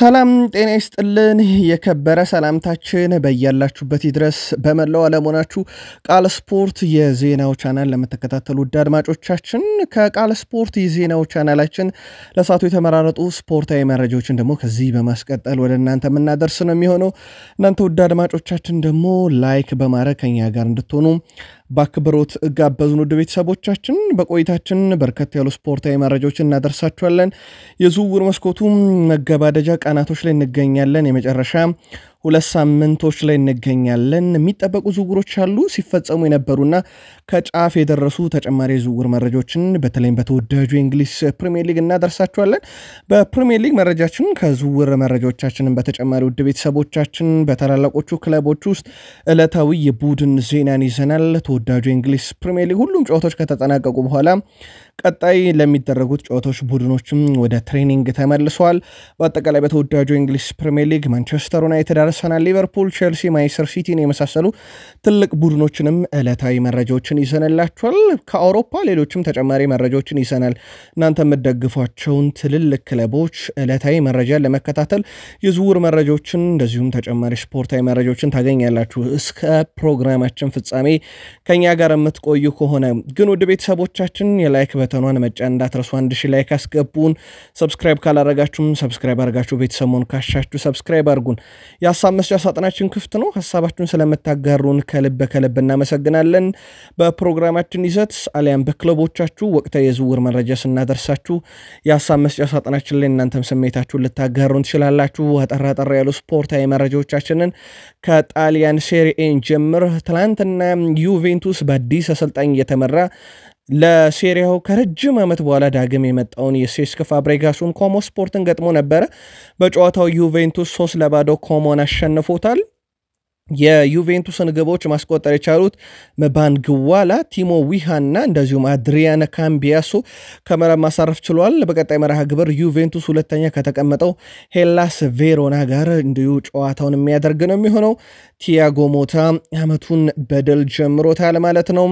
ሰላም ጤና ይስጥልን። የከበረ ሰላምታችን በያላችሁበት ድረስ በመላው ዓለም ሆናችሁ ቃል ስፖርት የዜናው ቻናል ለምትከታተሉ ውድ አድማጮቻችን ከቃል ስፖርት የዜናው ቻናላችን ለሳቱ የተመራረጡ ስፖርታዊ መረጃዎችን ደግሞ ከዚህ በማስቀጠል ወደ እናንተ የምናደርስ ነው የሚሆነው። እናንተ ውድ አድማጮቻችን ደግሞ ላይክ በማድረግ ከኛ ጋር እንድትሆኑ በአክብሮት ጋበዝን። ውድ ቤተሰቦቻችን በቆይታችን በርከት ያሉ ስፖርታዊ መረጃዎች እናደርሳችኋለን። የዝውውር መስኮቱ መገባደጃ ቀናቶች ላይ እንገኛለን። የመጨረሻ ሁለት ሳምንቶች ላይ እንገኛለን። የሚጠበቁ ዝውውሮች አሉ፣ ሲፈጸሙ የነበሩና ከጫፍ የደረሱ ተጨማሪ ዝውር መረጃዎችን በተለይም በተወዳጁ የእንግሊዝ ፕሪምየር ሊግ እናደርሳችኋለን። በፕሪምየር ሊግ መረጃችን ከዝውውር መረጃዎቻችንን በተጨማሪ ውድ ቤተሰቦቻችን በታላላቆቹ ክለቦች ውስጥ ዕለታዊ የቡድን ዜናን ይዘናል። ተወዳጁ የእንግሊዝ ፕሪምየር ሊግ ሁሉም ጨዋታዎች ከተጠናቀቁ በኋላ ቀጣይ ለሚደረጉት ጨዋታዎች ቡድኖችም ወደ ትሬኒንግ ተመልሰዋል። በአጠቃላይ በተወዳጁ የእንግሊዝ ፕሪምየር ሊግ ማንቸስተር ዩናይትድ፣ አርሰናል፣ ሊቨርፑል፣ ቼልሲ፣ ማንችስተር ሲቲን የመሳሰሉ ትልቅ ቡድኖችንም እለታዊ መረጃዎችን ይሰነላችኋል። ከአውሮፓ ሌሎችም ተጨማሪ መረጃዎችን ይሰናል። እናንተ የምደግፏቸውን ትልልቅ ክለቦች ዕለታዊ መረጃን ለመከታተል የዝውውር መረጃዎችን እንደዚሁም ተጨማሪ ስፖርታዊ መረጃዎችን ታገኛላችሁ። እስከ ፕሮግራማችን ፍጻሜ ከኛ ጋር የምትቆዩ ከሆነ ግን ውድ ቤተሰቦቻችን የላይክ በተኗን መጫን እንዳትረሱ። አንድ ሺ ላይክ አስገቡን። ሰብስክራይብ ካላረጋችሁም ሰብስክራይብ አርጋችሁ ቤተሰሞን ካሻችሁ ሰብስክራይብ አርጉን። የሀሳብ መስጫ ሳጥናችን ክፍት ነው። ሀሳባችሁን ስለምታጋሩን ከልብ ከልብ እናመሰግናለን። በ በፕሮግራማችን ይዘት አሊያም በክለቦቻችሁ ወቅታዊ የዝውውር መረጃ ስናደርሳችሁ የሀሳብ መስጫ ሳጥናችን ላይ እናንተም ስሜታችሁን ልታጋሩን ትችላላችሁ። አጠራጠር ያሉ ስፖርታዊ መረጃዎቻችንን ከጣሊያን ሴሪኤን ጀምር ትላንትና ዩቬንቱስ በአዲስ አሰልጣኝ እየተመራ ለሴሪያው ከረጅም ዓመት በኋላ ዳግም የመጣውን የሴስክ ፋብሬጋሱን ኮሞ ስፖርትን ገጥሞ ነበረ። በጨዋታው ዩቬንቱስ ሶስት ለባዶ ኮሞን አሸንፎታል። የዩቬንቱስን ግቦች ማስቆጠር የቻሉት መባንግዋላ፣ ቲሞ ዊሃና እንደዚሁም አድሪያነ ካምቢያሶ ከመረብ ማሳረፍ ችሏል። በቀጣይ መርሃ ግብር ዩቬንቱስ ሁለተኛ ከተቀመጠው ሄላስ ቬሮና ጋር እንዲሁ ጨዋታውን የሚያደርግ ነው የሚሆነው። ቲያጎ ሞታ አመቱን በድል ጀምሮታል ማለት ነው።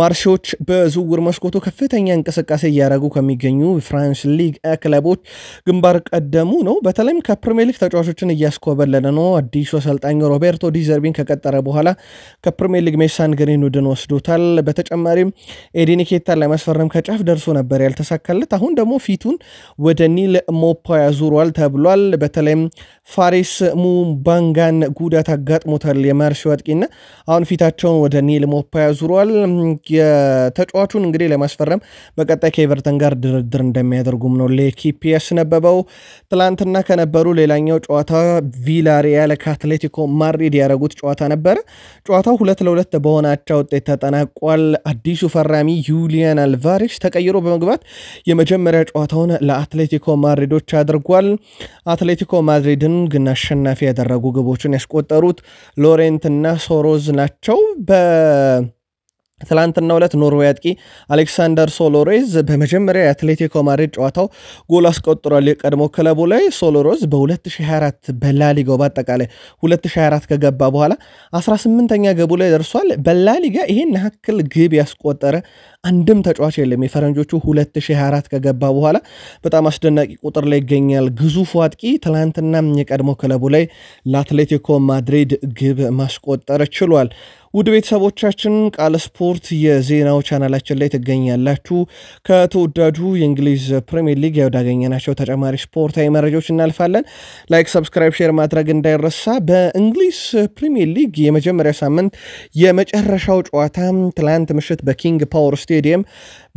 ማርሴዎች በዝውውር መስኮቱ ከፍተኛ እንቅስቃሴ እያደረጉ ከሚገኙ ፍራንስ ሊግ ክለቦች ግንባር ቀደሙ ነው። በተለይም ከፕሪሚየር ሊግ ተጫዋቾችን እያስኮበለለ ነው። አዲሱ አሰልጣኝ ሮቤርቶ ዲ ዘርቢን ከቀጠረ በኋላ ከፕሪሚየር ሊግ ሜሰን ግሪንውድን ወስዶታል። በተጨማሪም ኤዴን ኬታን ለማስፈረም ከጫፍ ደርሶ ነበር ያልተሳካለት። አሁን ደግሞ ፊቱን ወደ ኒል ሞፓ ያዙሯል ተብሏል። በተለይም ፋሬስ ሙባንጋን ጉዳት አጋጥሞታል የማርሲው አጥቂና አሁን ፊታቸውን ወደ ኒል ሞፓ ያዙሯል። የተጫዋቹን እንግዲህ ለማስፈረም በቀጣይ ከኤቨርተን ጋር ድርድር እንደሚያደርጉም ነው ሌኪፕ ያስነበበው። ትላንትና ከነበሩ ሌላኛው ጨዋታ ቪላሪያል ከአትሌቲኮ ማድሪድ ያረ ያደረጉት ጨዋታ ነበር። ጨዋታው ሁለት ለሁለት በሆነ ውጤት ተጠናቋል። አዲሱ ፈራሚ ዩሊያን አልቫሬሽ ተቀይሮ በመግባት የመጀመሪያ ጨዋታውን ለአትሌቲኮ ማድሪዶች አድርጓል። አትሌቲኮ ማድሪድን ግን አሸናፊ ያደረጉ ግቦችን ያስቆጠሩት ሎሬንትና ሶሮዝ ናቸው በ ትላንትና ሁለት ኖርዌይ አጥቂ አሌክሳንደር ሶሎሬዝ በመጀመሪያ የአትሌቲኮ ማድሪድ ጨዋታው ጎል አስቆጥሯል። የቀድሞ ክለቡ ላይ ሶሎሮዝ በ2024 በላሊጋው በአጠቃላይ 2024 ከገባ በኋላ 18ኛ ገቡ ላይ ደርሷል። በላሊጋ ይህን ያክል ግብ ያስቆጠረ አንድም ተጫዋች የለም። የፈረንጆቹ 2024 ከገባ በኋላ በጣም አስደናቂ ቁጥር ላይ ይገኛል። ግዙፉ አጥቂ ትላንትና የቀድሞ ክለቡ ላይ ለአትሌቲኮ ማድሪድ ግብ ማስቆጠር ችሏል። ውድ ቤተሰቦቻችን ቃል ስፖርት የዜናው ቻናላችን ላይ ትገኛላችሁ። ከተወዳጁ የእንግሊዝ ፕሪሚየር ሊግ ያወዳገኘናቸው ተጨማሪ ስፖርታዊ መረጃዎች እናልፋለን። ላይክ፣ ሰብስክራይብ፣ ሼር ማድረግ እንዳይረሳ። በእንግሊዝ ፕሪሚየር ሊግ የመጀመሪያ ሳምንት የመጨረሻው ጨዋታ ትላንት ምሽት በኪንግ ፓወር ስቴ ስቴዲየም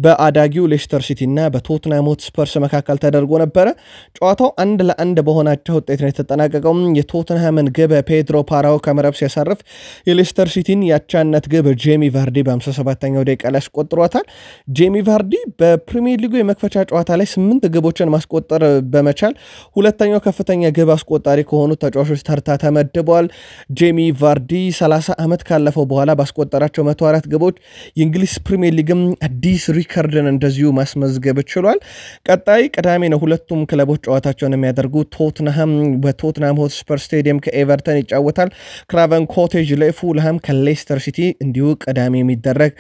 በአዳጊው ሌስተር ሲቲና በቶትናም ሆትስፐርስ መካከል ተደርጎ ነበረ። ጨዋታው አንድ ለአንድ በሆናቸው ውጤት ነው የተጠናቀቀው። የቶትናምን ግብ ፔድሮ ፓራው ከመረብ ሲያሳርፍ የሌስተር ሲቲን ያቻነት ግብ ጄሚ ቫርዲ በ57ኛው ደቂቃ ላይ አስቆጥሯታል። ጄሚ ቫርዲ በፕሪሚየር ሊጉ የመክፈቻ ጨዋታ ላይ ስምንት ግቦችን ማስቆጠር በመቻል ሁለተኛው ከፍተኛ ግብ አስቆጣሪ ከሆኑ ተጫዋቾች ተርታ ተመድበዋል። ጄሚ ቫርዲ 30 ዓመት ካለፈው በኋላ ባስቆጠራቸው 104 ግቦች የእንግሊዝ ፕሪሚየር ሊግም አዲስ ሪከርድን እንደዚሁ ማስመዝገብ ችሏል። ቀጣይ ቅዳሜ ነው ሁለቱም ክለቦች ጨዋታቸውን የሚያደርጉ ቶትንሃም በቶትናም ሆትስፐር ስቴዲየም ከኤቨርተን ይጫወታል። ክራቨን ኮቴጅ ለፉልሃም ከሌስተር ሲቲ እንዲሁ ቅዳሜ የሚደረግ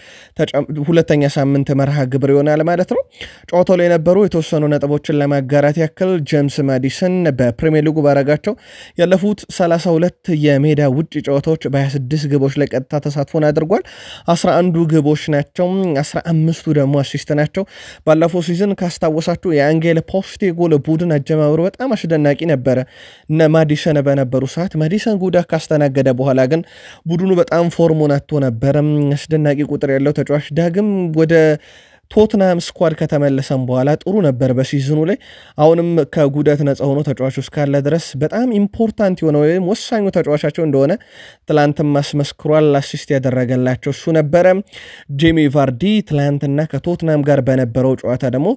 ሁለተኛ ሳምንት መርሃ ግብር ይሆናል ማለት ነው። ጨዋታው ላይ የነበሩ የተወሰኑ ነጥቦችን ለማጋራት ያክል ጄምስ ማዲሰን በፕሪሚየር ሊጉ ባረጋቸው ያለፉት 32 የሜዳ ውጭ ጨዋታዎች በ26 ግቦች ላይ ቀጥታ ተሳትፎን አድርጓል። ግቦች ናቸው። አስራ አምስቱ ደግሞ አሲስት ናቸው። ባለፈው ሲዝን ካስታወሳችሁ የአንጌል ጎል ቡድን አጀማመሩ በጣም አስደናቂ ነበረ እነ ማዲሰን በነበሩ ሰዓት። ማዲሰን ጉዳት ካስተናገደ በኋላ ግን ቡድኑ በጣም ፎርሙን አቶ ነበረ። አስደናቂ ቁጥር ያለው ተጫዋች ዳግም ወደ ቶትናም ስኳድ ከተመለሰም በኋላ ጥሩ ነበር በሲዝኑ ላይ። አሁንም ከጉዳት ነጻ ሆኖ ተጫዋቹ እስካለ ድረስ በጣም ኢምፖርታንት የሆነ ወይም ወሳኙ ተጫዋቻቸው እንደሆነ ትላንትም አስመስክሯል። አሲስት ያደረገላቸው እሱ ነበረ። ጄሚ ቫርዲ ትላንትና ከቶትናም ጋር በነበረው ጨዋታ ደግሞ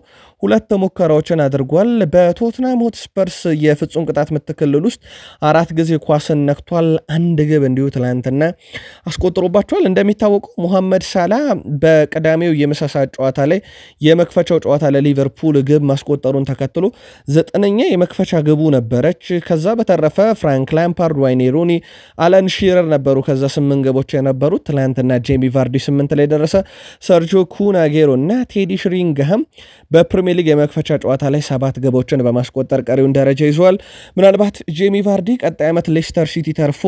ሁለት ሙከራዎችን አድርጓል። በቶትናም ሆትስፐርስ የፍጹም ቅጣት ምት ክልል ውስጥ አራት ጊዜ ኳስን ነክቷል። አንድ ግብ እንዲሁ ትላንትና አስቆጥሮባቸዋል። እንደሚታወቀው ሙሐመድ ሳላ በቅዳሜው የመሳሳት ጨዋታ ላይ የመክፈቻው ጨዋታ ለሊቨርፑል ግብ ማስቆጠሩን ተከትሎ ዘጠነኛ የመክፈቻ ግቡ ነበረች። ከዛ በተረፈ ፍራንክ ላምፓርድ፣ ዋይኔ ሩኒ፣ አለን ሺረር ነበሩ ከዛ ስምንት ግቦች የነበሩት። ትላንትና ጄሚ ቫርዲ ስምንት ላይ ደረሰ። ሰርጆ ኩናጌሮ እና ቴዲ ሽሪንግሃም በፕሪሚየር ሊግ የመክፈቻ ጨዋታ ላይ ሰባት ግቦችን በማስቆጠር ቀሪውን ደረጃ ይዘዋል። ምናልባት ጄሚ ቫርዲ ቀጣይ ዓመት ሌስተር ሲቲ ተርፎ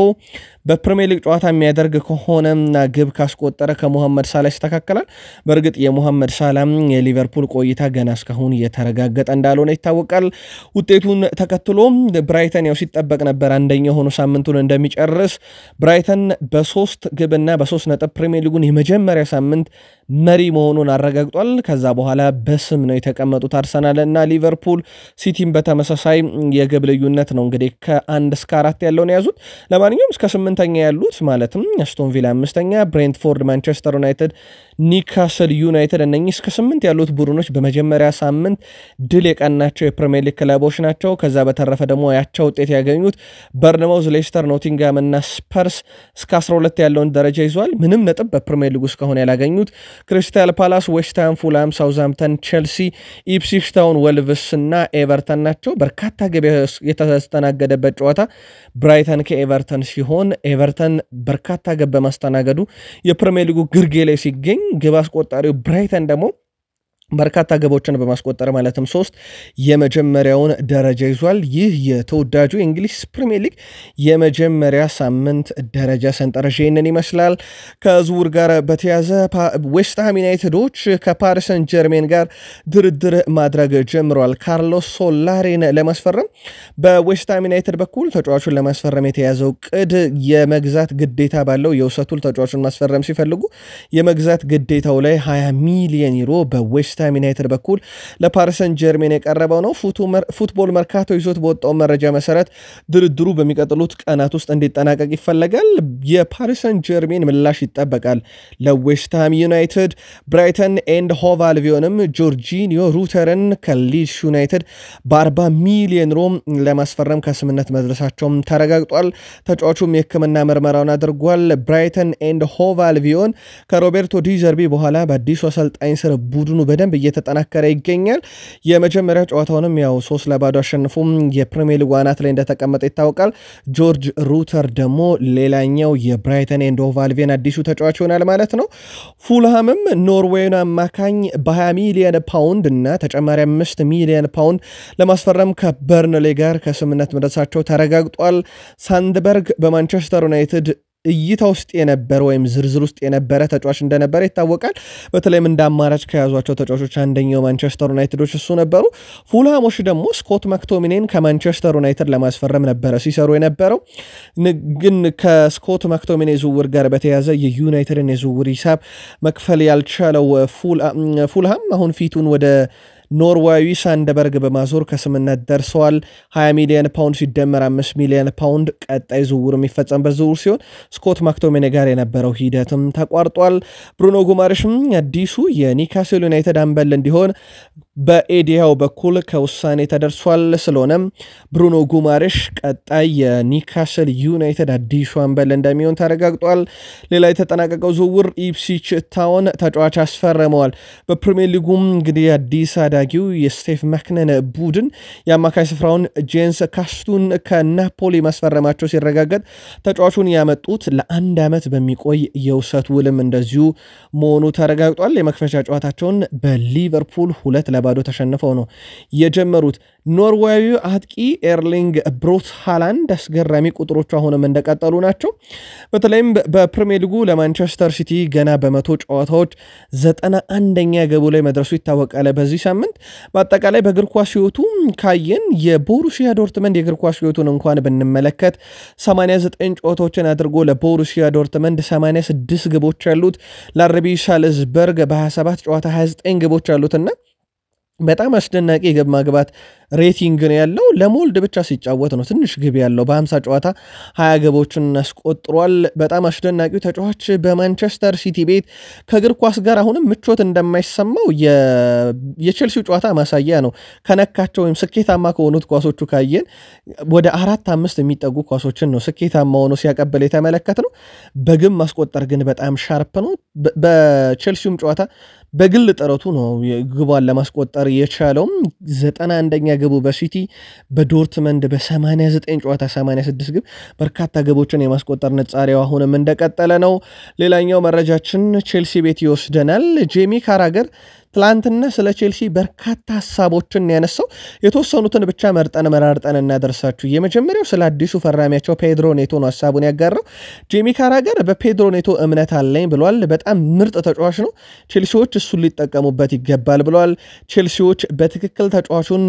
በፕሪሚየር ሊግ ጨዋታ የሚያደርግ ከሆነና ግብ ካስቆጠረ ከሞሐመድ ሳላ ይስተካከላል። በእርግጥ የሞሐመድ ሳላም የሊቨርፑል ቆይታ ገና እስካሁን እየተረጋገጠ እንዳልሆነ ይታወቃል። ውጤቱን ተከትሎ ብራይተን ያው ሲጠበቅ ነበር አንደኛ ሆኖ ሳምንቱን እንደሚጨርስ ብራይተን በሶስት ግብና በሶስት ነጥብ ፕሪሚየር ሊጉን የመጀመሪያ ሳምንት መሪ መሆኑን አረጋግጧል። ከዛ በኋላ በስም ነው የተቀመጡት አርሰናል እና ሊቨርፑል። ሲቲም በተመሳሳይ የግብ ልዩነት ነው እንግዲህ ከአንድ እስከ አራት ያለውን የያዙት። ለማንኛውም እስከ ስምንተኛ ያሉት ማለትም አስቶን ቪላ አምስተኛ፣ ብሬንትፎርድ፣ ማንቸስተር ዩናይትድ፣ ኒካስል ዩናይትድ እነኚህ እስከ ስምንት ያሉት ቡድኖች በመጀመሪያ ሳምንት ድል የቀናቸው የፕሪሚየር ሊግ ክለቦች ናቸው። ከዛ በተረፈ ደግሞ ያቻ ውጤት ያገኙት በርንማውዝ፣ ሌስተር፣ ኖቲንጋም እና ስፐርስ እስከ 12 ያለውን ደረጃ ይዟል። ምንም ነጥብ በፕሪሚየር ሊጉ እስካሁን ያላገኙት ክሪስታል ፓላስ፣ ዌስትሃም፣ ፉላም፣ ሳውዛምተን፣ ቼልሲ፣ ኢፕሲሽ ታውን፣ ወልቭስ እና ኤቨርተን ናቸው። በርካታ ግብ የተስተናገደበት ጨዋታ ብራይተን ከኤቨርተን ሲሆን ኤቨርተን በርካታ ግብ በማስተናገዱ የፕሪሚየር ሊጉ ግርጌ ላይ ሲገኝ ግብ አስቆጣሪው ብራይተን ደግሞ በርካታ ግቦችን በማስቆጠር ማለትም ሶስት የመጀመሪያውን ደረጃ ይዟል። ይህ የተወዳጁ የእንግሊዝ ፕሪሚየር ሊግ የመጀመሪያ ሳምንት ደረጃ ሰንጠረዥ ይህንን ይመስላል። ከዝውውር ጋር በተያዘ ዌስትሃም ዩናይትዶች ከፓሪሰን ጀርሜን ጋር ድርድር ማድረግ ጀምረዋል። ካርሎስ ሶላሬን ለማስፈረም በዌስትሃም ዩናይትድ በኩል ተጫዋቹን ለማስፈረም የተያዘው ቅድ የመግዛት ግዴታ ባለው የውሰቱል ተጫዋቹን ማስፈረም ሲፈልጉ የመግዛት ግዴታው ላይ 20 ሚሊየን ዩሮ በዌስት በፉልሃም ዩናይትድ በኩል ለፓሪሰን ጀርሜን የቀረበው ነው። ፉትቦል መርካቶ ይዞት በወጣው መረጃ መሰረት ድርድሩ በሚቀጥሉት ቀናት ውስጥ እንዲጠናቀቅ ይፈለጋል። የፓሪሰን ጀርሜን ምላሽ ይጠበቃል። ለዌስትሃም ዩናይትድ፣ ብራይተን ኤንድ ሆቭ አልቢዮንም ጆርጂኒዮ ሩተርን ከሊድስ ዩናይትድ በ40 ሚሊዮን ሮም ለማስፈረም ከስምነት መድረሳቸውም ተረጋግጧል። ተጫዋቹም የሕክምና ምርመራውን አድርጓል። ብራይተን ኤንድ ሆቭ አልቢዮን ከሮቤርቶ ዲዘርቢ በኋላ በአዲሱ አሰልጣኝ ስር ቡድኑ በደንብ በደንብ እየተጠናከረ ይገኛል። የመጀመሪያ ጨዋታውንም ያው ሶስት ለባዶ አሸንፎ የፕሪሚየር ሊግ ዋናት ላይ እንደተቀመጠ ይታወቃል። ጆርጅ ሩተር ደግሞ ሌላኛው የብራይተን ኤንድ ሆቭ አዲሱ ተጫዋች ይሆናል ማለት ነው። ፉልሃምም ኖርዌይን አማካኝ በ20 ሚሊየን ፓውንድ እና ተጨማሪ 5 ሚሊየን ፓውንድ ለማስፈረም ከበርንሌ ጋር ከስምነት መድረሳቸው ተረጋግጧል። ሳንድበርግ በማንቸስተር ዩናይትድ እይታ ውስጥ የነበረ ወይም ዝርዝር ውስጥ የነበረ ተጫዋች እንደነበረ ይታወቃል። በተለይም እንደ አማራጭ ከያዟቸው ተጫዋቾች አንደኛው ማንቸስተር ዩናይትዶች እሱ ነበሩ። ፉልሃሞች ደግሞ ስኮት መክቶሚኔን ከማንቸስተር ዩናይትድ ለማስፈረም ነበረ ሲሰሩ የነበረው። ግን ከስኮት መክቶሚኔ ዝውውር ጋር በተያዘ የዩናይትድን የዝውውር ሂሳብ መክፈል ያልቻለው ፉልሃም አሁን ፊቱን ወደ ኖርዌያዊ ሳንደበርግ በማዞር ከስምነት ደርሰዋል። 20 ሚሊዮን ፓውንድ ሲደመር 5 ሚሊዮን ፓውንድ ቀጣይ ዝውውር የሚፈጸምበት ዝውውር ሲሆን ስኮት ማክቶሜኔ ጋር የነበረው ሂደትም ተቋርጧል። ብሩኖ ጉማርሽም አዲሱ የኒካስል ዩናይትድ አምበል እንዲሆን በኤዲያው በኩል ከውሳኔ ተደርሷል። ስለሆነም ብሩኖ ጉማሬሽ ቀጣይ የኒካስል ዩናይትድ አዲሱ አምበል እንደሚሆን ተረጋግጧል። ሌላ የተጠናቀቀው ዝውውር ኢፕሲች ታውን ተጫዋች አስፈርመዋል። በፕሪሚየር ሊጉም እንግዲህ አዲስ አዳጊው የስቴፍ መክነን ቡድን የአማካይ ስፍራውን ጄንስ ካስቱን ከናፖሊ ማስፈረማቸው ሲረጋገጥ ተጫዋቹን ያመጡት ለአንድ ዓመት በሚቆይ የውሰት ውልም እንደዚሁ መሆኑ ተረጋግጧል። የመክፈቻ ጨዋታቸውን በሊቨርፑል ሁለት ለ ለባዶ ተሸንፈው ነው የጀመሩት። ኖርዌያዊ አጥቂ ኤርሊንግ ብሮት ሃላንድ አስገራሚ ቁጥሮቹ አሁንም እንደቀጠሉ ናቸው። በተለይም በፕሪሚየር ሊጉ ለማንቸስተር ሲቲ ገና በመቶ ጨዋታዎች ዘጠና አንደኛ ገቡ ላይ መድረሱ ይታወቃል። በዚህ ሳምንት በአጠቃላይ በእግር ኳስ ህይወቱ ካየን የቦሩሲያ ዶርትመንድ የእግር ኳስ ህይወቱን እንኳን ብንመለከት 89 ጨዋታዎችን አድርጎ ለቦሩሲያ ዶርትመንድ 86 ግቦች ያሉት ለአርቢ ሳልዝበርግ በ27 ጨዋታ 29 ግቦች ያሉትና በጣም አስደናቂ የግብ ማግባት ሬቲንግ ነው ያለው። ለሞልድ ብቻ ሲጫወት ነው ትንሽ ግብ ያለው። በ50 ጨዋታ 20 ግቦችን አስቆጥሯል። በጣም አስደናቂው ተጫዋች በማንቸስተር ሲቲ ቤት ከእግር ኳስ ጋር አሁንም ምቾት እንደማይሰማው የቼልሲው ጨዋታ ማሳያ ነው። ከነካቸው ወይም ስኬታማ ከሆኑት ኳሶቹ ካየን ወደ አራት አምስት የሚጠጉ ኳሶችን ነው ስኬታማ ሆኖ ሲያቀበል የተመለከት ነው። በግብ ማስቆጠር ግን በጣም ሻርፕ ነው። በቼልሲውም ጨዋታ በግል ጥረቱ ነው ግቧን ለማስቆጠር የቻለውም። ዘጠና አንደኛ ግቡ በሲቲ በዶርትመንድ በ89 ጨዋታ 86 ግብ በርካታ ግቦችን የማስቆጠር ነጻሪው አሁንም እንደቀጠለ ነው። ሌላኛው መረጃችን ቼልሲ ቤት ይወስደናል። ጄሚ ካራገር ትላንትና ስለ ቼልሲ በርካታ ሀሳቦችን ያነሳው የተወሰኑትን ብቻ መርጠን መራርጠን እናደርሳችሁ። የመጀመሪያው ስለ አዲሱ ፈራሚያቸው ፔድሮ ኔቶ ነው ሀሳቡን ያጋራው። ጄሚ ካራገር በፔድሮ ኔቶ እምነት አለኝ ብሏል። በጣም ምርጥ ተጫዋች ነው፣ ቼልሲዎች እሱን ሊጠቀሙበት ይገባል ብሏል። ቼልሲዎች በትክክል ተጫዋቹን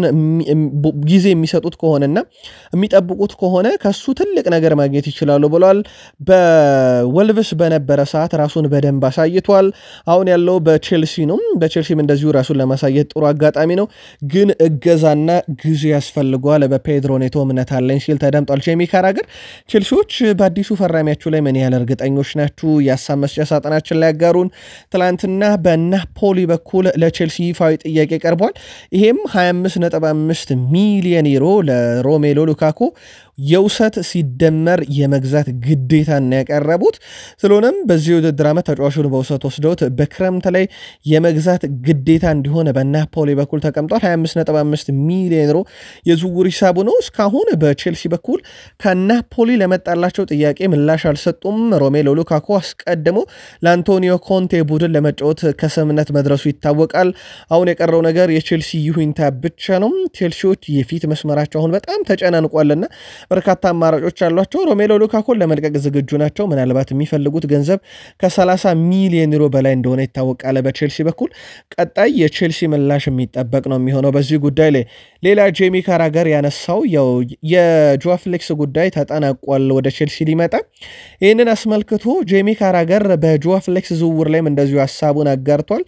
ጊዜ የሚሰጡት ከሆነና የሚጠብቁት ከሆነ ከሱ ትልቅ ነገር ማግኘት ይችላሉ ብሏል። በወልቭስ በነበረ ሰዓት ራሱን በደንብ አሳይቷል። አሁን ያለው በቼልሲ ነው። በቼልሲ ቼልሲም እንደዚሁ ራሱን ለማሳየት ጥሩ አጋጣሚ ነው፣ ግን እገዛና ጊዜ ያስፈልጓል በፔድሮ ኔቶ እምነት አለኝ ሲል ተደምጧል። ጄሚ ካራገር ቼልሲዎች በአዲሱ ፈራሚያችሁ ላይ ምን ያህል እርግጠኞች ናችሁ? የሀሳብ መስጫ ሳጥናችን ላይ ያጋሩን። ትላንትና በናፖሊ በኩል ለቼልሲ ይፋዊ ጥያቄ ቀርቧል። ይሄም 25.5 ሚሊዮን ዩሮ ለሮሜሎ ሉካኩ የውሰት ሲደመር የመግዛት ግዴታና ያቀረቡት። ስለሆነም በዚህ ውድድር ዓመት ተጫዋቹን በውሰት ወስደውት በክረምት ላይ የመግዛት ግዴታ እንዲሆን በናፖሊ በኩል ተቀምጧል። 255 ሚሊዮን ሮ የዝውውር ሂሳቡ ነው። እስካሁን በቼልሲ በኩል ከናፖሊ ለመጣላቸው ጥያቄ ምላሽ አልሰጡም። ሮሜሎ ሉካኮ አስቀድሞ ለአንቶኒዮ ኮንቴ ቡድን ለመጫወት ከስምምነት መድረሱ ይታወቃል። አሁን የቀረው ነገር የቼልሲ ይሁንታ ብቻ ነው። ቼልሲዎች የፊት መስመራቸው አሁን በጣም ተጨናንቋልና በርካታ አማራጮች አሏቸው። ሮሜሎ ሉካኮን ለመልቀቅ ዝግጁ ናቸው። ምናልባት የሚፈልጉት ገንዘብ ከ30 ሚሊዮን ዩሮ በላይ እንደሆነ ይታወቃል። በቼልሲ በኩል ቀጣይ የቼልሲ ምላሽ የሚጠበቅ ነው የሚሆነው በዚህ ጉዳይ ላይ። ሌላ ጄሚ ካራገር ያነሳው ያው የጆዋ ጉዳይ ተጠናቋል። ወደ ቼልሲ ሊመጣ ይህንን አስመልክቶ ጄሚ ካራገር በጆዋ ፍሌክስ ዝውውር ላይም እንደዚሁ ሀሳቡን አጋርቷል።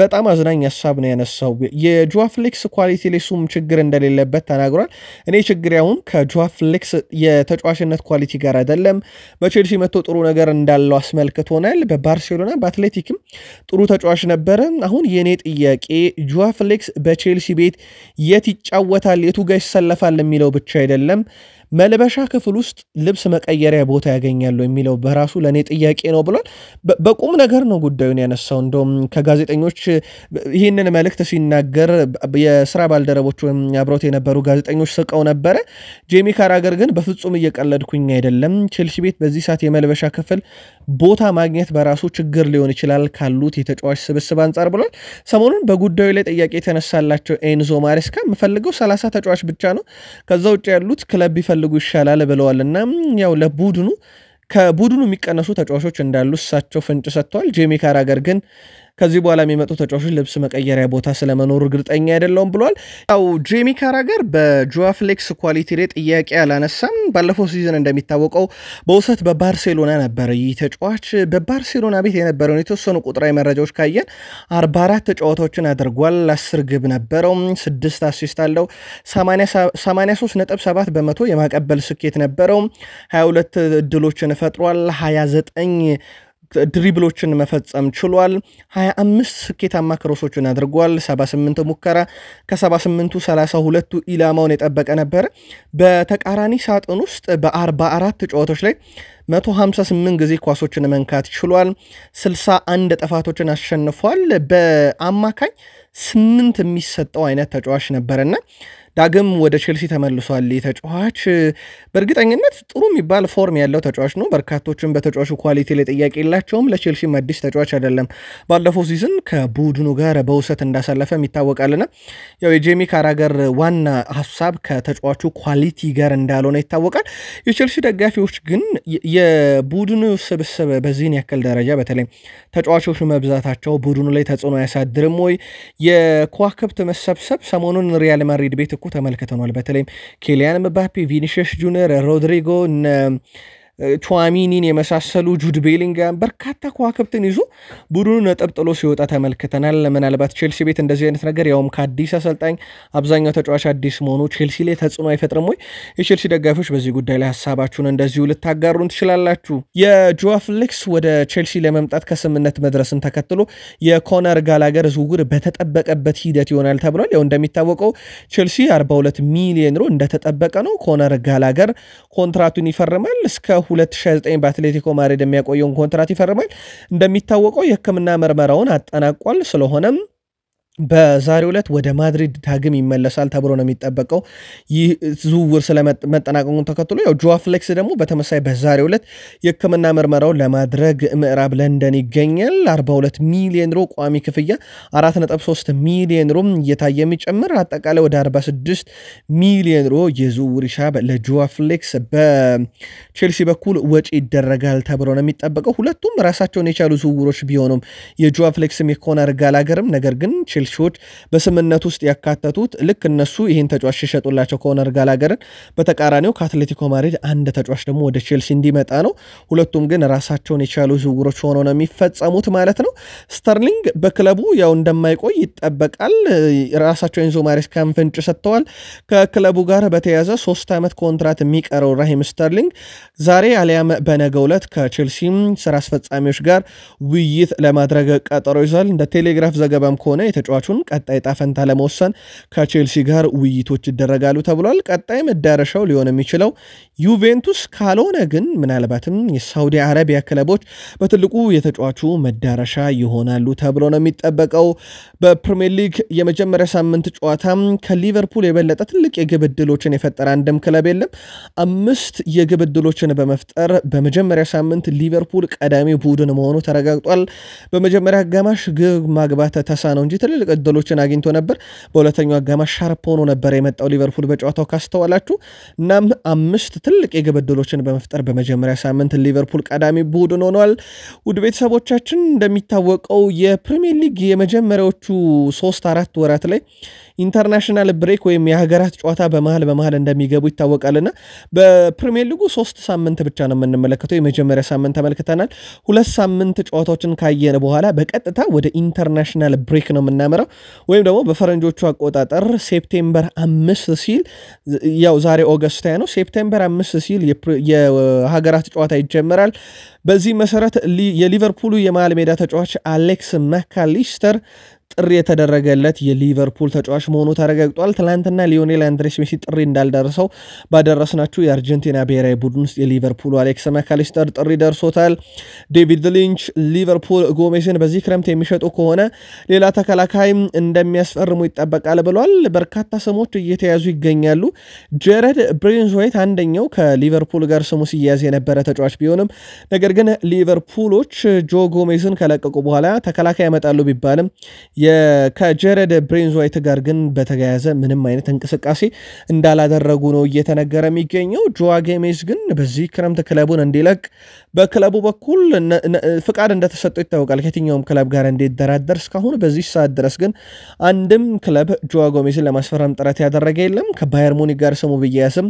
በጣም አዝናኝ ሀሳብ ነው ያነሳው። የጆዋ ፍሌክስ ኳሊቲ ሌሱም ችግር እንደሌለበት ተናግሯል። እኔ ችግር ያሁን ከጆ ፍሌክስ የተጫዋችነት ኳሊቲ ጋር አይደለም። በቼልሲ መጥቶ ጥሩ ነገር እንዳለው አስመልክቶናል። በባርሴሎና በአትሌቲክም ጥሩ ተጫዋች ነበረ። አሁን የእኔ ጥያቄ ጁዋ ፍሊክስ በቼልሲ ቤት የት ይጫወታል፣ የቱ ጋ ይሰለፋል የሚለው ብቻ አይደለም መልበሻ ክፍል ውስጥ ልብስ መቀየሪያ ቦታ ያገኛሉ የሚለው በራሱ ለእኔ ጥያቄ ነው ብሏል። በቁም ነገር ነው ጉዳዩን ያነሳው። እንደውም ከጋዜጠኞች ይህንን መልእክት ሲናገር የስራ ባልደረቦች ወይም አብሮት የነበሩ ጋዜጠኞች ስቀው ነበረ። ጄሚ ካራገር ግን በፍጹም እየቀለድኩኝ አይደለም፣ ቼልሲ ቤት በዚህ ሰዓት የመልበሻ ክፍል ቦታ ማግኘት በራሱ ችግር ሊሆን ይችላል ካሉት የተጫዋች ስብስብ አንጻር ብሏል። ሰሞኑን በጉዳዩ ላይ ጥያቄ የተነሳላቸው ኤንዞ ማሬስካ የምፈልገው ሰላሳ ተጫዋች ብቻ ነው ከዛ ውጭ ያሉት ክለብ ቢፈልጉ ይሻላል ብለዋልና ያው ለቡድኑ ከቡድኑ የሚቀነሱ ተጫዋቾች እንዳሉ እሳቸው ፍንጭ ሰጥተዋል። ጄሚ ካራገር ግን ከዚህ በኋላ የሚመጡ ተጫዋቾች ልብስ መቀየሪያ ቦታ ስለመኖሩ እርግጠኛ አይደለውም ብሏል። ያው ጄሚ ካራገር በጆዋ ፍሌክስ ኳሊቲ ላይ ጥያቄ አላነሳም። ባለፈው ሲዝን እንደሚታወቀው በውሰት በባርሴሎና ነበር። ይህ ተጫዋች በባርሴሎና ቤት የነበረውን የተወሰኑ ቁጥራዊ መረጃዎች ካየን 44 ጨዋታዎችን አድርጓል። 10 ግብ ነበረው፣ 6 አሲስት አለው። 83.7 በመቶ የማቀበል ስኬት ነበረው። 22 እድሎችን ፈጥሯል። 29 ድሪብሎችን መፈጸም ችሏል። 25 ስኬታማ ክሮሶችን አድርጓል። 78 ሙከራ ከ78ቱ 32ቱ ኢላማውን የጠበቀ ነበር። በተቃራኒ ሳጥን ውስጥ በ44 ጨዋታዎች ላይ 158 ጊዜ ኳሶችን መንካት ችሏል። 61 ጥፋቶችን አሸንፏል። በአማካኝ 8 የሚሰጠው አይነት ተጫዋች ነበርና ዳግም ወደ ቼልሲ ተመልሷል። ተጫዋች በእርግጠኝነት ጥሩ የሚባል ፎርም ያለው ተጫዋች ነው። በርካቶችን በተጫዋቹ ኳሊቲ ላይ ጥያቄ የላቸውም። ለቼልሲም አዲስ ተጫዋች አይደለም። ባለፈው ሲዝን ከቡድኑ ጋር በውሰት እንዳሳለፈም ይታወቃልና ያው የጄሚ ካራገር ዋና ሀሳብ ከተጫዋቹ ኳሊቲ ጋር እንዳልሆነ ይታወቃል። የቼልሲ ደጋፊዎች ግን የቡድኑ ስብስብ በዚህን ያክል ደረጃ በተለይ ተጫዋቾች መብዛታቸው ቡድኑ ላይ ተጽዕኖ አያሳድርም ወይ? የከዋክብት መሰብሰብ ሰሞኑን ሪያል ማድሪድ ቤት እኮ ተመልክተናል። በተለይም ኬሊያን ምባፔ፣ ቪኒሽስ ጁኒየር፣ ሮድሪጎ ቹዋሚኒን የመሳሰሉ ጁድ ቤሊንጋም በርካታ ከዋክብትን ይዞ ቡድኑ ነጥብ ጥሎ ሲወጣ ተመልክተናል። ምናልባት ቼልሲ ቤት እንደዚህ አይነት ነገር ያውም ከአዲስ አሰልጣኝ አብዛኛው ተጫዋች አዲስ መሆኑ ቼልሲ ላይ ተጽዕኖ አይፈጥርም ወይ? የቼልሲ ደጋፊዎች በዚህ ጉዳይ ላይ ሀሳባችሁን እንደዚሁ ልታጋሩን ትችላላችሁ። የጆዋ ወደ ቼልሲ ለመምጣት ከስምነት መድረስን ተከትሎ የኮነር ጋላገር ዝውውር በተጠበቀበት ሂደት ይሆናል ተብሏል። ያው እንደሚታወቀው ቼልሲ 42 ሚሊዮን ዩሮ እንደተጠበቀ ነው። ኮነር ጋላገር ኮንትራቱን ይፈርማል እስከ 2029 በአትሌቲኮ ማድሪድ የሚያቆየውን ኮንትራት ይፈርማል። እንደሚታወቀው የሕክምና ምርመራውን አጠናቋል። ስለሆነም በዛሬው ዕለት ወደ ማድሪድ ዳግም ይመለሳል ተብሎ ነው የሚጠበቀው። ይህ ዝውውር ስለመጠናቀቁን ተከትሎ ያው ጆዋ ፍሌክስ ደግሞ በተመሳይ በዛሬው ዕለት የሕክምና ምርመራው ለማድረግ ምዕራብ ለንደን ይገኛል። 42 ሚሊዮን ሮ ቋሚ ክፍያ፣ 4.3 ሚሊዮን ሮ እየታየ የሚጨምር አጠቃላይ ወደ 46 ሚሊዮን ሮ የዝውውር ሂሳብ ለጆዋ ፍሌክስ በቼልሲ በኩል ወጪ ይደረጋል ተብሎ ነው የሚጠበቀው። ሁለቱም ራሳቸውን የቻሉ ዝውውሮች ቢሆኑም የጆዋ ፍሌክስም የኮነር ጋላገርም ነገር ግን ቼልሲዎች በስምነት ውስጥ ያካተቱት ልክ እነሱ ይህን ተጫዋች የሸጡላቸው ኮነር ጋላገርን በተቃራኒው ከአትሌቲኮ ማድሪድ አንድ ተጫዋች ደግሞ ወደ ቼልሲ እንዲመጣ ነው። ሁለቱም ግን ራሳቸውን የቻሉ ዝውውሮች ሆነው ነው የሚፈጸሙት ማለት ነው። ስተርሊንግ በክለቡ ያው እንደማይቆይ ይጠበቃል። ራሳቸው ኤንዞ ማሬስካን ፍንጭ ሰጥተዋል። ከክለቡ ጋር በተያያዘ ሶስት ዓመት ኮንትራት የሚቀረው ራሂም ስተርሊንግ ዛሬ አሊያም በነገ ዕለት ከቼልሲም ስራ አስፈጻሚዎች ጋር ውይይት ለማድረግ ቀጠሮ ይዟል። እንደ ቴሌግራፍ ዘገባም ከሆነ የተጫዋ ተጫዋቹን ቀጣይ ጣፈንታ ለመወሰን ከቼልሲ ጋር ውይይቶች ይደረጋሉ ተብሏል። ቀጣይ መዳረሻው ሊሆን የሚችለው ዩቬንቱስ ካልሆነ ግን ምናልባትም የሳውዲ አረቢያ ክለቦች በትልቁ የተጫዋቹ መዳረሻ ይሆናሉ ተብሎ ነው የሚጠበቀው። በፕሪሚየር ሊግ የመጀመሪያ ሳምንት ጨዋታ ከሊቨርፑል የበለጠ ትልቅ የግብ ዕድሎችን የፈጠረ አንድም ክለብ የለም። አምስት የግብ ዕድሎችን በመፍጠር በመጀመሪያ ሳምንት ሊቨርፑል ቀዳሚ ቡድን መሆኑ ተረጋግጧል። በመጀመሪያ አጋማሽ ግብ ማግባት ተሳነው እንጂ ትልልቅ እድሎችን አግኝቶ ነበር። በሁለተኛው አጋማሽ ሻርፕ ሆኖ ነበር የመጣው ሊቨርፑል በጨዋታው ካስተዋላችሁ። እናም አምስት ትልቅ የግብ እድሎችን በመፍጠር በመጀመሪያ ሳምንት ሊቨርፑል ቀዳሚ ቡድን ሆኗል። ውድ ቤተሰቦቻችን እንደሚታወቀው የፕሪሚየር ሊግ የመጀመሪያዎቹ ሶስት አራት ወራት ላይ ኢንተርናሽናል ብሬክ ወይም የሀገራት ጨዋታ በመሀል በመሀል እንደሚገቡ ይታወቃልና በፕሪሚየር ሊጉ ሶስት ሳምንት ብቻ ነው የምንመለከተው። የመጀመሪያ ሳምንት ተመልክተናል። ሁለት ሳምንት ጨዋታዎችን ካየን በኋላ በቀጥታ ወደ ኢንተርናሽናል ብሬክ ነው የምናመራው ወይም ደግሞ በፈረንጆቹ አቆጣጠር ሴፕቴምበር አምስት ሲል ያው ዛሬ ኦገስት ያ ነው። ሴፕቴምበር አምስት ሲል የሀገራት ጨዋታ ይጀምራል። በዚህ መሰረት የሊቨርፑሉ የመሃል ሜዳ ተጫዋች አሌክስ መካሊስተር ጥሪ የተደረገለት የሊቨርፑል ተጫዋች መሆኑ ተረጋግጧል። ትናንትና ሊዮኔል አንድሬስ ሜሲ ጥሪ እንዳልደረሰው ባደረስናችሁ የአርጀንቲና ብሔራዊ ቡድን ውስጥ የሊቨርፑሉ አሌክስ መካሊስተር ጥሪ ደርሶታል። ዴቪድ ሊንች ሊቨርፑል ጎሜዝን በዚህ ክረምት የሚሸጡ ከሆነ ሌላ ተከላካይም እንደሚያስፈርሙ ይጠበቃል ብሏል። በርካታ ስሞች እየተያዙ ይገኛሉ። ጀረድ ብሬንዝዌት አንደኛው ከሊቨርፑል ጋር ስሙ ሲያዝ የነበረ ተጫዋች ቢሆንም ነገር ግን ሊቨርፑሎች ጆ ጎሜዝን ከለቀቁ በኋላ ተከላካይ ያመጣሉ ቢባልም ከጀረደ ብሬንዝ ዋይት ጋር ግን በተያያዘ ምንም አይነት እንቅስቃሴ እንዳላደረጉ ነው እየተነገረ የሚገኘው። ጆዋ ጌሜዝ ግን በዚህ ክረምት ክለቡን እንዲለቅ በክለቡ በኩል ፍቃድ እንደተሰጠው ይታወቃል። ከየትኛውም ክለብ ጋር እንዲደራደር እስካሁን በዚህ ሰዓት ድረስ ግን አንድም ክለብ ጆዋ ጎሜዝን ለማስፈረም ጥረት ያደረገ የለም። ከባየር ሙኒክ ጋር ስሙ ብያስም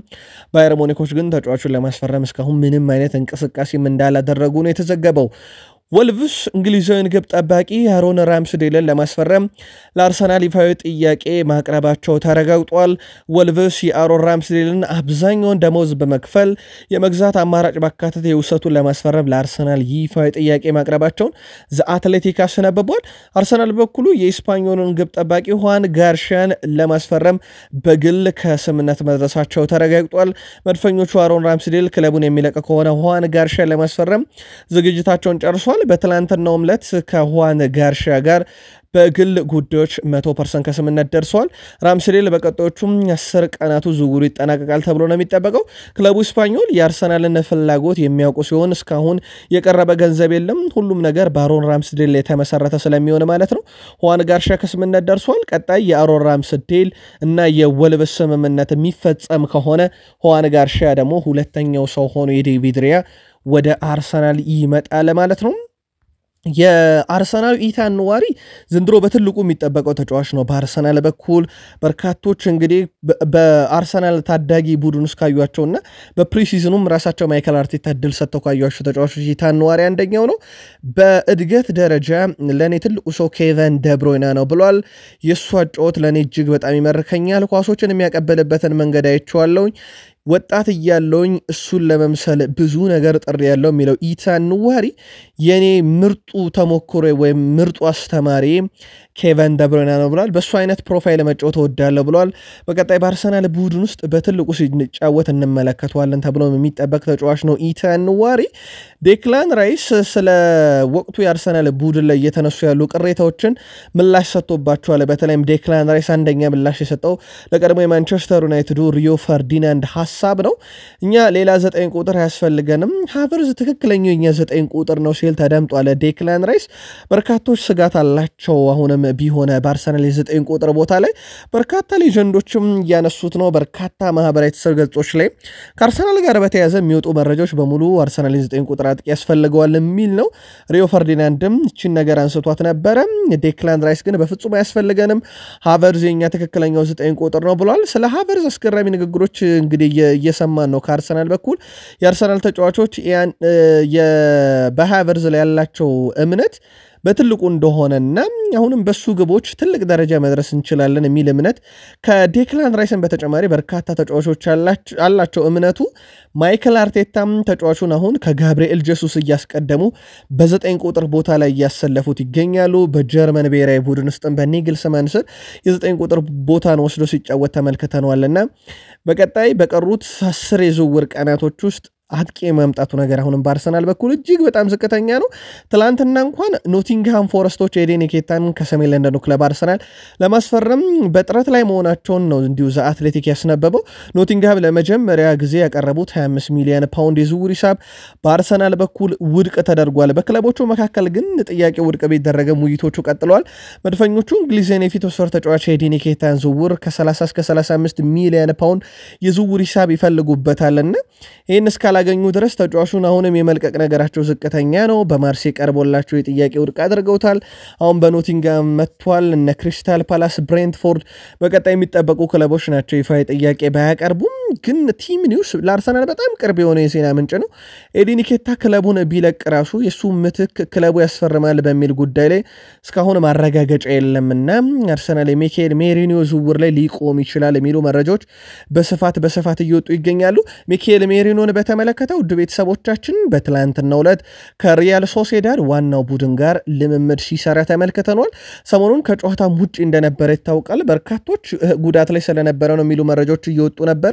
ባየር ሙኒኮች ግን ተጫዋቹን ለማስፈረም እስካሁን ምንም አይነት እንቅስቃሴም እንዳላደረጉ ነው የተዘገበው። ወልቭስ እንግሊዛዊን ግብ ጠባቂ አሮን ራምስዴልን ለማስፈረም ለአርሰናል ይፋዊ ጥያቄ ማቅረባቸው ተረጋግጧል። ወልቭስ የአሮን ራምስዴልን አብዛኛውን ደሞዝ በመክፈል የመግዛት አማራጭ ባካተት የውሰቱን ለማስፈረም ለአርሰናል ይፋዊ ጥያቄ ማቅረባቸውን ዘ አትሌቲክ አስነብቧል። አርሰናል በኩሉ የኢስፓኞሉን ግብ ጠባቂ ሁዋን ጋርሻን ለማስፈረም በግል ከስምነት መድረሳቸው ተረጋግጧል። መድፈኞቹ አሮን ራምስዴል ክለቡን የሚለቅ ከሆነ ሁዋን ጋርሻን ለማስፈረም ዝግጅታቸውን ጨርሷል። ተገኝተዋል። በትላንትናው ዕለት ከሁዋን ጋርሻ ጋር በግል ጉዳዮች 100 ፐርሰንት ከስምነት ደርሰዋል። ራምስዴል በቀጣዮቹም አስር ቀናቱ ዝውውሩ ይጠናቀቃል ተብሎ ነው የሚጠበቀው። ክለቡ ስፓኞል የአርሰናልን ፍላጎት የሚያውቁ ሲሆን እስካሁን የቀረበ ገንዘብ የለም። ሁሉም ነገር በአሮን ራምስዴል የተመሰረተ ስለሚሆን ማለት ነው። ሁዋን ጋርሻ ከስምነት ደርሷል። ቀጣይ የአሮን ራምስዴል እና የወልብስ ስምምነት የሚፈጸም ከሆነ ሁዋን ጋርሻ ደግሞ ሁለተኛው ሰው ሆኖ የዴቪድ ሪያ ወደ አርሰናል ይመጣል ማለት ነው። የአርሰናል ኢታን ንዋሪ ዘንድሮ በትልቁ የሚጠበቀው ተጫዋች ነው። በአርሰናል በኩል በርካቶች እንግዲህ በአርሰናል ታዳጊ ቡድን ውስጥ ካዩቸውና በፕሪሲዝኑም ራሳቸው ማይከል አርቴታ እድል ሰጥተው ካዩቸው ተጫዋቾች ኢታን ንዋሪ አንደኛው ነው። በእድገት ደረጃ ለእኔ ትልቁ ሰው ኬቨን ደብሮይና ነው ብሏል። የእሷ ጨወት ለእኔ እጅግ በጣም ይመርከኛል። ኳሶችን የሚያቀበልበትን መንገድ አይቼዋለሁኝ። ወጣት እያለውኝ እሱን ለመምሰል ብዙ ነገር ጥሪ ያለው የሚለው ኢታን ንዋሪ የእኔ ምርጡ ተሞክሮ ወይም ምርጡ አስተማሪ ኬቨን ደብሮና ነው ብሏል። በእሱ አይነት ፕሮፋይል መጫወት እወዳለሁ ብሏል። በቀጣይ በአርሰናል ቡድን ውስጥ በትልቁ ሲጫወት እንመለከተዋለን ተብሎ የሚጠበቅ ተጫዋች ነው ኢታን ንዋሪ። ዴክላን ራይስ ስለ ወቅቱ የአርሰናል ቡድን ላይ እየተነሱ ያሉ ቅሬታዎችን ምላሽ ሰጥቶባቸዋል። በተለይም ዴክላን ራይስ አንደኛ ምላሽ የሰጠው ለቀድሞ የማንቸስተር ዩናይትዱ ሪዮ ፈርዲናንድ ሀስ ሀሳብ ነው። እኛ ሌላ ዘጠኝ ቁጥር አያስፈልገንም፣ ሀቨርዝ ትክክለኛው የኛ ዘጠኝ ቁጥር ነው ሲል ተደምጧል ዴክላን ራይስ። በርካቶች ስጋት አላቸው። አሁንም ቢሆነ በአርሰናል የዘጠኝ ቁጥር ቦታ ላይ በርካታ ሌጀንዶችም እያነሱት ነው። በርካታ ማህበራዊ ትስስር ገጾች ላይ ከአርሰናል ጋር በተያያዘ የሚወጡ መረጃዎች በሙሉ አርሰናል የዘጠኝ ቁጥር አጥቂ ያስፈልገዋል የሚል ነው። ሪዮ ፈርዲናንድም ይችን ነገር አንስቷት ነበረ። ዴክላን ራይስ ግን በፍጹም አያስፈልገንም ሀቨርዝ የኛ ትክክለኛው ዘጠኝ ቁጥር ነው ብሏል። ስለ ሀቨርዝ አስገራሚ ንግግሮች እንግዲህ እየሰማን ነው ከአርሰናል በኩል። የአርሰናል ተጫዋቾች በሃቨርዝ ላይ ያላቸው እምነት በትልቁ እንደሆነና አሁንም በሱ ግቦች ትልቅ ደረጃ መድረስ እንችላለን የሚል እምነት ከዴክላን ራይስን በተጨማሪ በርካታ ተጫዋቾች አላቸው። እምነቱ ማይክል አርቴታም ተጫዋቹን አሁን ከጋብርኤል ጀሱስ እያስቀደሙ በዘጠኝ ቁጥር ቦታ ላይ እያሰለፉት ይገኛሉ። በጀርመን ብሔራዊ ቡድን ውስጥም በኒግልስማን ስር የዘጠኝ ቁጥር ቦታን ወስዶ ሲጫወት ተመልክተነዋልና በቀጣይ በቀሩት አስር የዝውውር ቀናቶች ውስጥ አጥቂ የመምጣቱ ነገር አሁንም በአርሰናል በኩል እጅግ በጣም ዝቅተኛ ነው። ትላንትና እንኳን ኖቲንግሃም ፎረስቶች ኤዴን ኬታን ከሰሜን ለንደኑ ክለብ አርሰናል ለማስፈረም በጥረት ላይ መሆናቸውን ነው እንዲሁ ዘ አትሌቲክ ያስነበበው። ኖቲንግሃም ለመጀመሪያ ጊዜ ያቀረቡት 25 ሚሊዮን ፓውንድ የዝውውር ሂሳብ በአርሰናል በኩል ውድቅ ተደርጓል። በክለቦቹ መካከል ግን ጥያቄ ውድቅ ቢደረግም ውይይቶቹ ቀጥለዋል። መድፈኞቹ እንግሊዝን የፊት ወስፈር ተጫዋች ኤዴን ኬታን ዝውውር ከ30 እስከ 35 ሚሊዮን ፓውንድ የዝውውር ሂሳብ ይፈልጉበታልና ይህን እስካ እስካላገኙ ድረስ ተጫዋቹን አሁንም የመልቀቅ ነገራቸው ዝቅተኛ ነው። በማርሴ ቀርቦላቸው የጥያቄ ውድቅ አድርገውታል። አሁን በኖቲንጋም መጥቷል። እነ ክሪስታል ፓላስ፣ ብሬንትፎርድ በቀጣይ የሚጠበቁ ክለቦች ናቸው ይፋ የጥያቄ ባያቀርቡም ግን ቲም ኒውስ ለአርሰናል በጣም ቅርብ የሆነ የዜና ምንጭ ነው። ኤዴን ኬታ ክለቡን ቢለቅ ራሱ የእሱ ምትክ ክለቡ ያስፈርማል በሚል ጉዳይ ላይ እስካሁን ማረጋገጫ የለምና አርሰናል የሚካኤል ሜሪኒዮ ዝውውር ላይ ሊቆም ይችላል የሚሉ መረጃዎች በስፋት በስፋት እየወጡ ይገኛሉ። ሚካኤል ሜሪኖን በተመለከተ ውድ ቤተሰቦቻችን በትላንትናው ዕለት ከሪያል ሶሴዳድ ዋናው ቡድን ጋር ልምምድ ሲሰራ ተመልክተኗል። ሰሞኑን ከጨዋታም ውጭ እንደነበረ ይታወቃል። በርካቶች ጉዳት ላይ ስለነበረ ነው የሚሉ መረጃዎች እየወጡ ነበር።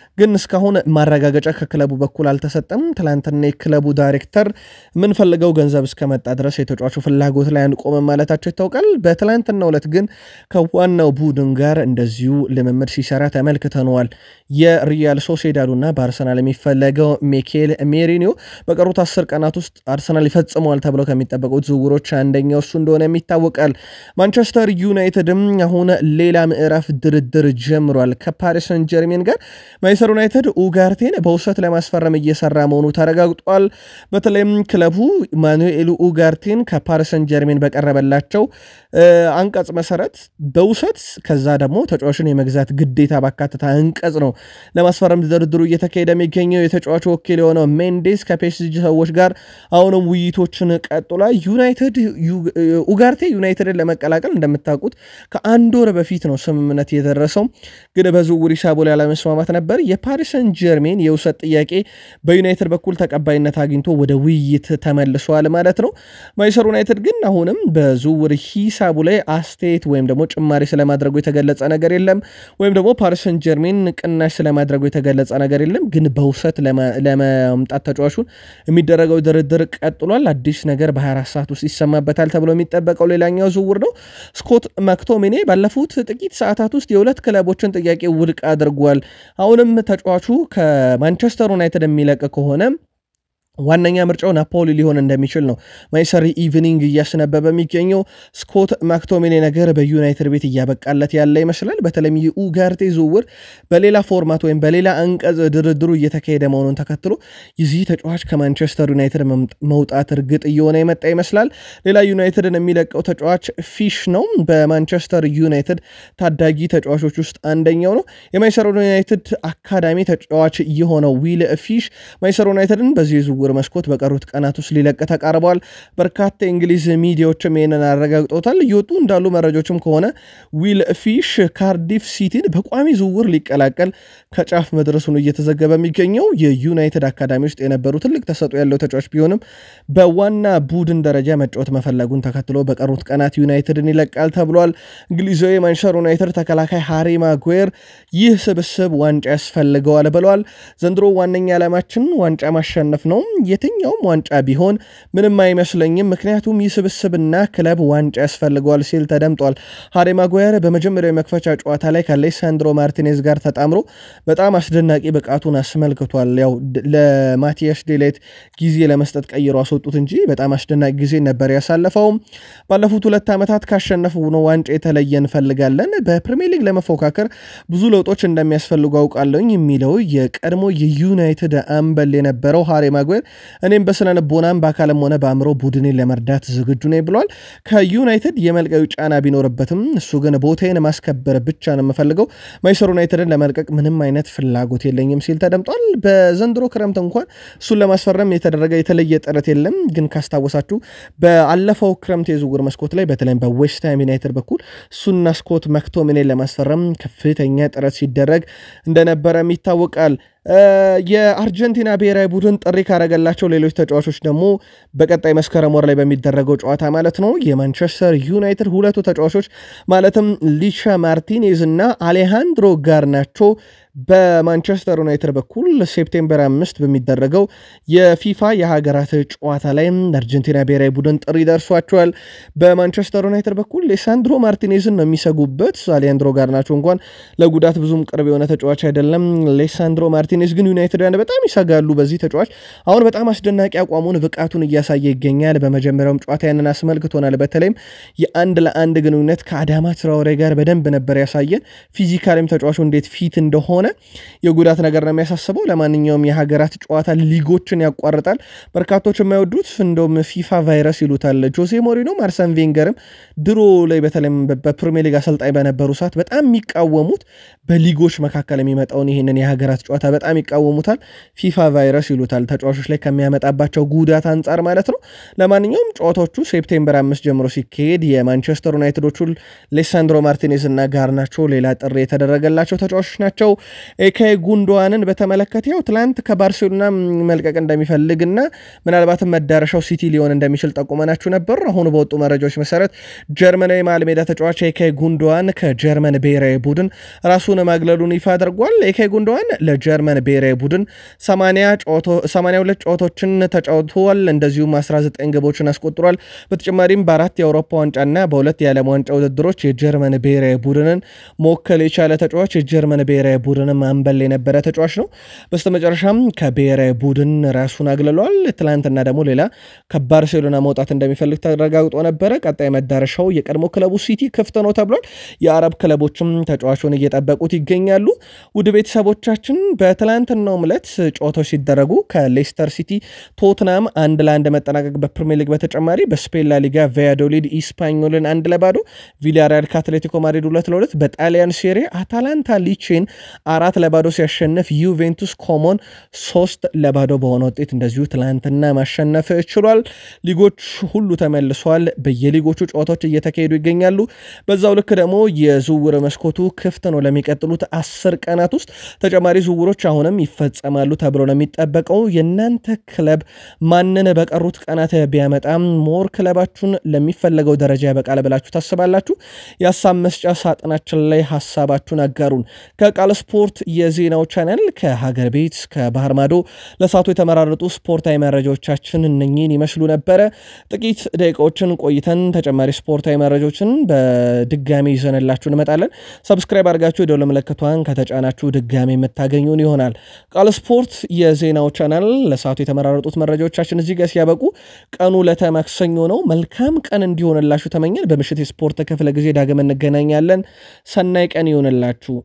ግን እስካሁን ማረጋገጫ ከክለቡ በኩል አልተሰጠም። ትላንትና የክለቡ ዳይሬክተር የምንፈልገው ገንዘብ እስከመጣ ድረስ የተጫዋቹ ፍላጎት ላይ አንቆምም ማለታቸው ይታወቃል። በትላንትና ዕለት ግን ከዋናው ቡድን ጋር እንደዚሁ ልምምድ ሲሰራ ተመልክተነዋል። የሪያል ሶሴዳዱና በአርሰናል የሚፈለገው ሚኬል ሜሪኒዮ በቀሩት አስር ቀናት ውስጥ አርሰናል ይፈጽመዋል ተብለው ከሚጠበቁት ዝውውሮች አንደኛው እሱ እንደሆነ የሚታወቃል። ማንቸስተር ዩናይትድም አሁን ሌላ ምዕራፍ ድርድር ጀምሯል ከፓሪስ ሰን ጀርሜን ጋር ማንቸስተር ዩናይትድ ኡጋርቴን በውሰት ለማስፈረም እየሰራ መሆኑ ተረጋግጧል። በተለይም ክለቡ ማኑኤል ኡጋርቴን ከፓሪሰን ጀርሜን በቀረበላቸው አንቀጽ መሰረት በውሰት ከዛ ደግሞ ተጫዋቹን የመግዛት ግዴታ ባካተተ አንቀጽ ነው ለማስፈረም ድርድሩ እየተካሄደ የሚገኘው። የተጫዋቹ ወኪል የሆነው ሜንዴስ ከፔስጂ ሰዎች ጋር አሁንም ውይይቶችን ቀጥሏል። ዩናይትድ ኡጋርቴ ዩናይትድን ለመቀላቀል እንደምታውቁት ከአንድ ወር በፊት ነው ስምምነት የደረሰው፣ ግን በዝውውር ሂሳቡ ላይ አለመስማማት ነበር። የፓሪሰን ጀርሜን የውሰት ጥያቄ በዩናይትድ በኩል ተቀባይነት አግኝቶ ወደ ውይይት ተመልሷል ማለት ነው። ማንችስተር ዩናይትድ ግን አሁንም በዝውውር ሂሳቡ ላይ አስተያየት ወይም ደግሞ ጭማሪ ስለማድረጉ የተገለጸ ነገር የለም፣ ወይም ደግሞ ፓሪሰን ጀርሜን ቅናሽ ስለማድረጉ የተገለጸ ነገር የለም። ግን በውሰት ለመምጣት ተጫዋቹን የሚደረገው ድርድር ቀጥሏል። አዲስ ነገር በ24 ሰዓት ውስጥ ይሰማበታል ተብሎ የሚጠበቀው ሌላኛው ዝውውር ነው። ስኮት መክቶሚኔ ባለፉት ጥቂት ሰዓታት ውስጥ የሁለት ክለቦችን ጥያቄ ውድቅ አድርጓል። አሁንም ተጫዋቹ ከማንቸስተር ዩናይትድ የሚለቅ ከሆነ ዋነኛ ምርጫው ናፖሊ ሊሆን እንደሚችል ነው ማይሰሪ ኢቭኒንግ እያስነበበ የሚገኘው። ስኮት ማክቶሚኔ ነገር በዩናይትድ ቤት እያበቃለት ያለ ይመስላል። በተለይም የኡጋርቴ ዝውውር በሌላ ፎርማት ወይም በሌላ አንቀጽ ድርድሩ እየተካሄደ መሆኑን ተከትሎ የዚህ ተጫዋች ከማንቸስተር ዩናይትድ መውጣት እርግጥ እየሆነ የመጣ ይመስላል። ሌላ ዩናይትድን የሚለቀው ተጫዋች ፊሽ ነው። በማንቸስተር ዩናይትድ ታዳጊ ተጫዋቾች ውስጥ አንደኛው ነው። የማይሰር ዩናይትድ አካዳሚ ተጫዋች የሆነው ዊል ፊሽ ማይሰር ዩናይትድን በዚህ የዝውውር መስኮት በቀሩት ቀናት ውስጥ ሊለቅ ተቃርቧል። በርካታ የእንግሊዝ ሚዲያዎችም ይህንን አረጋግጦታል። እየወጡ እንዳሉ መረጃዎችም ከሆነ ዊል ፊሽ ካርዲፍ ሲቲን በቋሚ ዝውውር ሊቀላቀል ከጫፍ መድረሱን እየተዘገበ የሚገኘው የዩናይትድ አካዳሚ ውስጥ የነበሩ ትልቅ ተሰጥኦ ያለው ተጫዋች ቢሆንም በዋና ቡድን ደረጃ መጫወት መፈለጉን ተከትሎ በቀሩት ቀናት ዩናይትድን ይለቃል ተብሏል። እንግሊዛዊ ማንቸስተር ዩናይትድ ተከላካይ ሃሪ ማጉዌር ይህ ስብስብ ዋንጫ ያስፈልገዋል ብለዋል። ዘንድሮ ዋነኛ ዓላማችን ዋንጫ ማሸነፍ ነው። የትኛውም ዋንጫ ቢሆን ምንም አይመስለኝም፣ ምክንያቱም ይህ ስብስብና ክለብ ዋንጫ ያስፈልገዋል ሲል ተደምጧል። ሃሪ ማጓየር በመጀመሪያው የመክፈቻ ጨዋታ ላይ ከሌሳንድሮ ማርቲኔዝ ጋር ተጣምሮ በጣም አስደናቂ ብቃቱን አስመልክቷል። ያው ለማቲያስ ዴሌት ጊዜ ለመስጠት ቀይሮ አስወጡት እንጂ በጣም አስደናቂ ጊዜ ነበር ያሳለፈውም። ባለፉት ሁለት ዓመታት ካሸነፉ ነው ዋንጫ የተለየ እንፈልጋለን፣ በፕሪሚየር ሊግ ለመፎካከር ብዙ ለውጦች እንደሚያስፈልጉ አውቃለሁኝ የሚለው የቀድሞ የዩናይትድ አምበል የነበረው ሃሪ ማጓየር እንችላለን። እኔም በስነ ልቦናም በአካልም ሆነ በአእምሮ ቡድኔን ለመርዳት ዝግጁ ነኝ ብሏል። ከዩናይትድ የመልቀዩ ጫና ቢኖርበትም እሱ ግን ቦታዬን ማስከበር ብቻ ነው የምፈልገው፣ ማንቸስተር ዩናይትድን ለመልቀቅ ምንም አይነት ፍላጎት የለኝም ሲል ተደምጧል። በዘንድሮ ክረምት እንኳን እሱን ለማስፈረም የተደረገ የተለየ ጥረት የለም። ግን ካስታወሳችሁ በአለፈው ክረምት የዝውውር መስኮት ላይ በተለይም በዌስትሃም ዩናይትድ በኩል እሱና ስኮት መክቶሚኔን ለማስፈረም ከፍተኛ ጥረት ሲደረግ እንደነበረም ይታወቃል። የአርጀንቲና ብሔራዊ ቡድን ጥሪ ካረገላቸው ሌሎች ተጫዋቾች ደግሞ በቀጣይ መስከረም ወር ላይ በሚደረገው ጨዋታ ማለት ነው የማንቸስተር ዩናይትድ ሁለቱ ተጫዋቾች ማለትም ሊሻ ማርቲኔዝ እና አሌሃንድሮ ጋርናቾ በማንቸስተር ዩናይትድ በኩል ሴፕቴምበር አምስት በሚደረገው የፊፋ የሀገራት ጨዋታ ላይ አርጀንቲና ብሔራዊ ቡድን ጥሪ ደርሷቸዋል። በማንቸስተር ዩናይትድ በኩል ሌሳንድሮ ማርቲኔዝን ነው የሚሰጉበት። አሊያንድሮ ጋርናቾ እንኳን ለጉዳት ብዙም ቅርብ የሆነ ተጫዋች አይደለም። ሌሳንድሮ ማርቲኔዝ ግን ዩናይትዳውያን በጣም ይሰጋሉ በዚህ ተጫዋች። አሁን በጣም አስደናቂ አቋሙን ብቃቱን እያሳየ ይገኛል። በመጀመሪያውም ጨዋታ ያንን አስመልክቶናል። በተለይም የአንድ ለአንድ ግንኙነት ከአዳማ ትራውሬ ጋር በደንብ ነበር ያሳየን። ፊዚካልም ተጫዋቹ እንዴት ፊት እንደሆነ ሆነ የጉዳት ነገር ነው የሚያሳስበው። ለማንኛውም የሀገራት ጨዋታ ሊጎችን ያቋርጣል። በርካቶች የማይወዱት እንደውም ፊፋ ቫይረስ ይሉታል። ጆሴ ሞሪኖ አርሰን ቬንገርም ድሮ ላይ በተለይም በፕሪሚየር ሊግ አሰልጣኝ በነበሩ ሰዓት በጣም የሚቃወሙት በሊጎች መካከል የሚመጣውን ይህንን የሀገራት ጨዋታ በጣም ይቃወሙታል። ፊፋ ቫይረስ ይሉታል፣ ተጫዋቾች ላይ ከሚያመጣባቸው ጉዳት አንጻር ማለት ነው። ለማንኛውም ጨዋታዎቹ ሴፕቴምበር አምስት ጀምሮ ሲካሄድ የማንቸስተር ዩናይትዶቹ ሌሳንድሮ ማርቲኔዝ እና ጋርናቾ ሌላ ጥሪ የተደረገላቸው ተጫዋቾች ናቸው። ኤካይ ጉንዶዋንን በተመለከተ ያው ትላንት ከባርሴሎና መልቀቅ እንደሚፈልግና ምናልባትም መዳረሻው ሲቲ ሊሆን እንደሚችል ጠቁመናችሁ ነበር። አሁኑ በወጡ መረጃዎች መሰረት ጀርመናዊ መሃል ሜዳ ተጫዋች ኤካይ ጉንዶዋን ከጀርመን ብሔራዊ ቡድን ራሱን ማግለሉን ይፋ አድርጓል። ኤካይ ጉንዶዋን ለጀርመን ብሔራዊ ቡድን 82 ጨዋታዎችን ተጫውተዋል። እንደዚሁም 19 ግቦችን አስቆጥሯል። በተጨማሪም በአራት የአውሮፓ ዋንጫና በሁለት የዓለም ዋንጫ ውድድሮች የጀርመን ብሔራዊ ቡድንን መወከል የቻለ ተጫዋች የጀርመን ብሔራዊ ቡድን ቡድንም አምበል የነበረ ተጫዋች ነው። በስተመጨረሻም ከብሔራዊ ቡድን ራሱን አግልሏል። ትላንትና ደግሞ ሌላ ከባርሴሎና መውጣት እንደሚፈልግ ተረጋግጦ ነበረ። ቀጣይ መዳረሻው የቀድሞ ክለቡ ሲቲ ክፍት ነው ተብሏል። የአረብ ክለቦችም ተጫዋቹን እየጠበቁት ይገኛሉ። ውድ ቤተሰቦቻችን በትላንትናው ዕለት ጨዋታዎች ሲደረጉ ከሌስተር ሲቲ ቶትናም አንድ ለአንድ መጠናቀቅ በፕሪሚየር ሊግ በተጨማሪ በስፔን ላሊጋ ቫያዶሊድ ኢስፓኞልን አንድ ለባዶ ቪሊያሪያል ከአትሌቲኮ ማድሪድ ሁለት ለሁለት በጣሊያን ሴሪ አታላንታ ሊቼን አራት ለባዶ ሲያሸንፍ ዩቬንቱስ ኮሞን ሶስት ለባዶ በሆነ ውጤት እንደዚሁ ትላንትና ማሸነፍ ችሏል። ሊጎች ሁሉ ተመልሷል። በየሊጎቹ ጨዋታዎች እየተካሄዱ ይገኛሉ። በዛው ልክ ደግሞ የዝውውር መስኮቱ ክፍት ነው። ለሚቀጥሉት አስር ቀናት ውስጥ ተጨማሪ ዝውውሮች አሁንም ይፈጸማሉ ተብሎ ነው የሚጠበቀው። የእናንተ ክለብ ማንን በቀሩት ቀናት ቢያመጣም ሞር ክለባችሁን ለሚፈለገው ደረጃ ያበቃል ብላችሁ ታስባላችሁ? የሀሳብ መስጫ ሳጥናችን ላይ ሀሳባችሁን አጋሩን። ከቃል ስፖርት ስፖርት የዜናው ቻናል ከሀገር ቤት ከባህር ማዶ ለሳቱ የተመራረጡ ስፖርታዊ መረጃዎቻችን እነኚህን ይመስሉ ነበረ። ጥቂት ደቂቃዎችን ቆይተን ተጨማሪ ስፖርታዊ መረጃዎችን በድጋሚ ይዘንላችሁ እንመጣለን። ሰብስክራይብ አድርጋችሁ የደወል ምልክቷን ከተጫናችሁ ድጋሚ የምታገኙን ይሆናል። ቃል ስፖርት የዜናው ቻናል ለሳቱ የተመራረጡት መረጃዎቻችን እዚህ ጋር ሲያበቁ ቀኑ ለተማክሰኞ ነው። መልካም ቀን እንዲሆንላችሁ ተመኘን። በምሽት የስፖርት ክፍለ ጊዜ ዳግም እንገናኛለን። ሰናይ ቀን ይሆንላችሁ።